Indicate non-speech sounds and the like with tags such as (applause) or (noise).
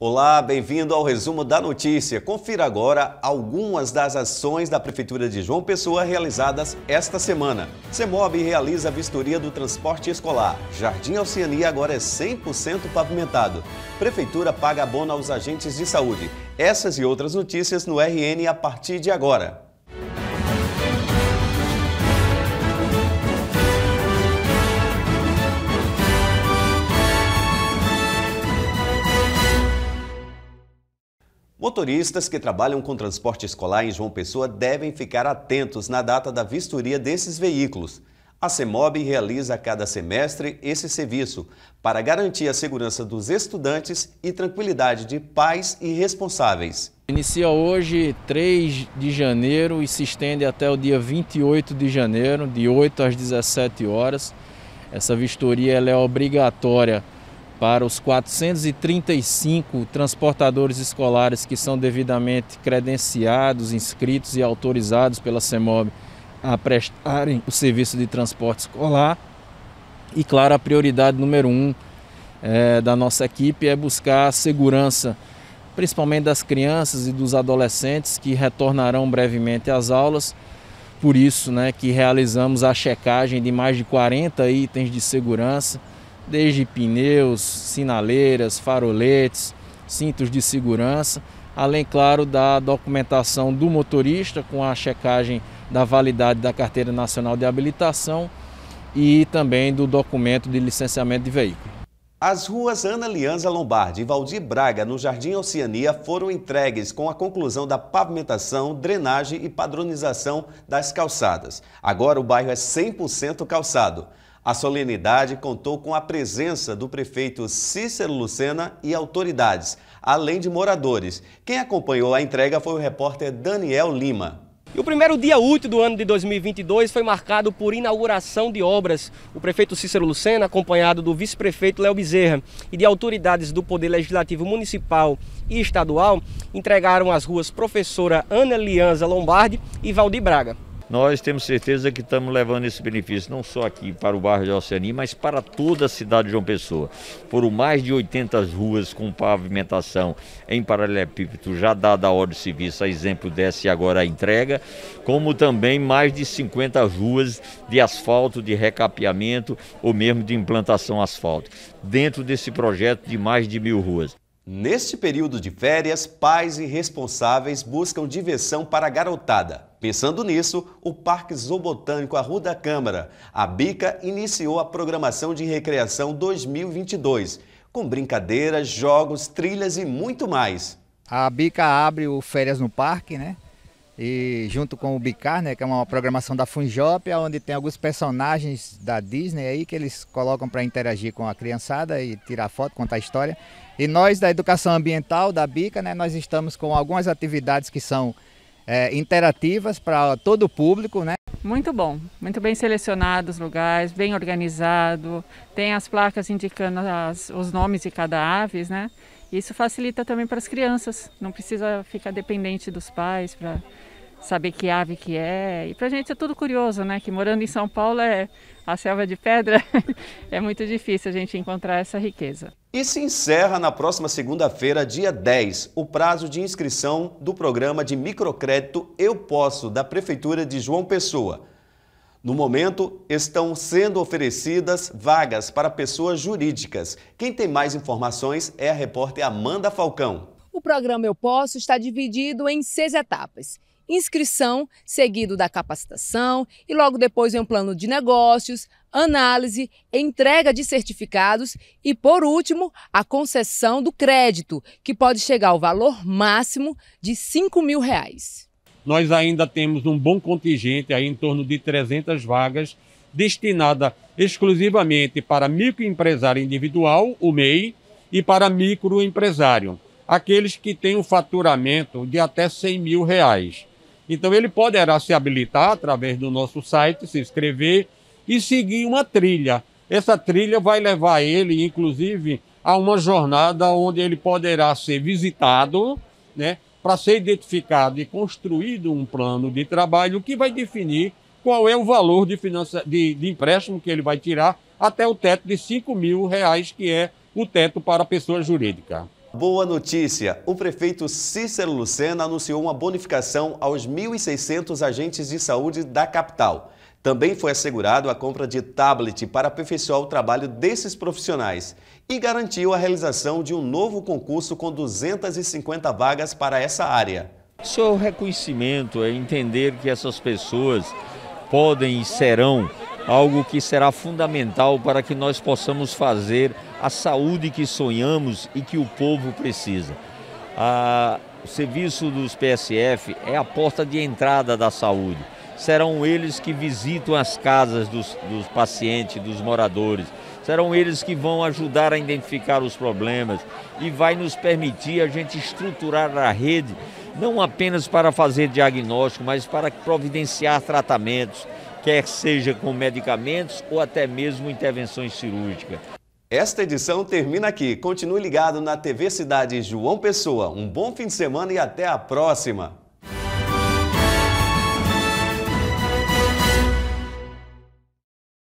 Olá, bem-vindo ao resumo da notícia. Confira agora algumas das ações da Prefeitura de João Pessoa realizadas esta semana. CEMOB realiza a vistoria do transporte escolar. Jardim Oceania agora é 100% pavimentado. Prefeitura paga abono aos agentes de saúde. Essas e outras notícias no RN a partir de agora. Motoristas que trabalham com transporte escolar em João Pessoa devem ficar atentos na data da vistoria desses veículos. A CEMOB realiza a cada semestre esse serviço para garantir a segurança dos estudantes e tranquilidade de pais e responsáveis. Inicia hoje, 3 de janeiro, e se estende até o dia 28 de janeiro, de 8 às 17 horas. Essa vistoria é obrigatória para os 435 transportadores escolares que são devidamente credenciados, inscritos e autorizados pela CEMOB a prestarem o serviço de transporte escolar. E, claro, a prioridade número um é, da nossa equipe é buscar a segurança, principalmente das crianças e dos adolescentes que retornarão brevemente às aulas. Por isso né, que realizamos a checagem de mais de 40 itens de segurança desde pneus, sinaleiras, faroletes, cintos de segurança, além, claro, da documentação do motorista com a checagem da validade da Carteira Nacional de Habilitação e também do documento de licenciamento de veículo. As ruas Ana Lianza Lombardi e Valdir Braga, no Jardim Oceania, foram entregues com a conclusão da pavimentação, drenagem e padronização das calçadas. Agora o bairro é 100% calçado. A solenidade contou com a presença do prefeito Cícero Lucena e autoridades, além de moradores. Quem acompanhou a entrega foi o repórter Daniel Lima. E o primeiro dia útil do ano de 2022 foi marcado por inauguração de obras. O prefeito Cícero Lucena, acompanhado do vice-prefeito Léo Bezerra e de autoridades do Poder Legislativo Municipal e Estadual, entregaram as ruas Professora Ana Lianza Lombardi e Valdir Braga nós temos certeza que estamos levando esse benefício não só aqui para o bairro de Oceania, mas para toda a cidade de João Pessoa. Foram mais de 80 ruas com pavimentação em paralelepípedo já dada a ordem de serviço, a exemplo dessa e agora a entrega, como também mais de 50 ruas de asfalto, de recapeamento ou mesmo de implantação asfalto, dentro desse projeto de mais de mil ruas. Neste período de férias, pais e responsáveis buscam diversão para a garotada. Pensando nisso, o Parque Zoobotânico Arru da Câmara, a Bica, iniciou a programação de recreação 2022, com brincadeiras, jogos, trilhas e muito mais. A Bica abre o Férias no Parque, né? e junto com o Bicar, né, que é uma programação da Funjop, onde tem alguns personagens da Disney aí que eles colocam para interagir com a criançada e tirar foto, contar a história. E nós da Educação Ambiental da Bica, né, nós estamos com algumas atividades que são é, interativas para todo o público, né? Muito bom, muito bem selecionados os lugares, bem organizado, tem as placas indicando as, os nomes de cada aves, né? Isso facilita também para as crianças, não precisa ficar dependente dos pais para saber que ave que é. E para a gente é tudo curioso, né? Que morando em São Paulo é a selva de pedra, (laughs) é muito difícil a gente encontrar essa riqueza. E se encerra na próxima segunda-feira, dia 10, o prazo de inscrição do programa de microcrédito Eu Posso, da Prefeitura de João Pessoa. No momento, estão sendo oferecidas vagas para pessoas jurídicas. Quem tem mais informações é a repórter Amanda Falcão. O programa Eu Posso está dividido em seis etapas. Inscrição, seguido da capacitação e logo depois vem um plano de negócios, análise, entrega de certificados e, por último, a concessão do crédito, que pode chegar ao valor máximo de 5 mil reais nós ainda temos um bom contingente, aí em torno de 300 vagas, destinada exclusivamente para microempresário individual, o MEI, e para microempresário, aqueles que têm um faturamento de até 100 mil reais. Então ele poderá se habilitar através do nosso site, se inscrever e seguir uma trilha. Essa trilha vai levar ele, inclusive, a uma jornada onde ele poderá ser visitado, né? para ser identificado e construído um plano de trabalho que vai definir qual é o valor de, finança, de, de empréstimo que ele vai tirar até o teto de 5 mil reais, que é o teto para a pessoa jurídica. Boa notícia! O prefeito Cícero Lucena anunciou uma bonificação aos 1.600 agentes de saúde da capital. Também foi assegurado a compra de tablet para aperfeiçoar o trabalho desses profissionais e garantiu a realização de um novo concurso com 250 vagas para essa área. Seu reconhecimento é entender que essas pessoas podem e serão algo que será fundamental para que nós possamos fazer a saúde que sonhamos e que o povo precisa. A, o serviço dos PSF é a porta de entrada da saúde serão eles que visitam as casas dos, dos pacientes, dos moradores, serão eles que vão ajudar a identificar os problemas e vai nos permitir a gente estruturar a rede, não apenas para fazer diagnóstico, mas para providenciar tratamentos, quer seja com medicamentos ou até mesmo intervenções cirúrgicas. Esta edição termina aqui. Continue ligado na TV Cidade João Pessoa. Um bom fim de semana e até a próxima!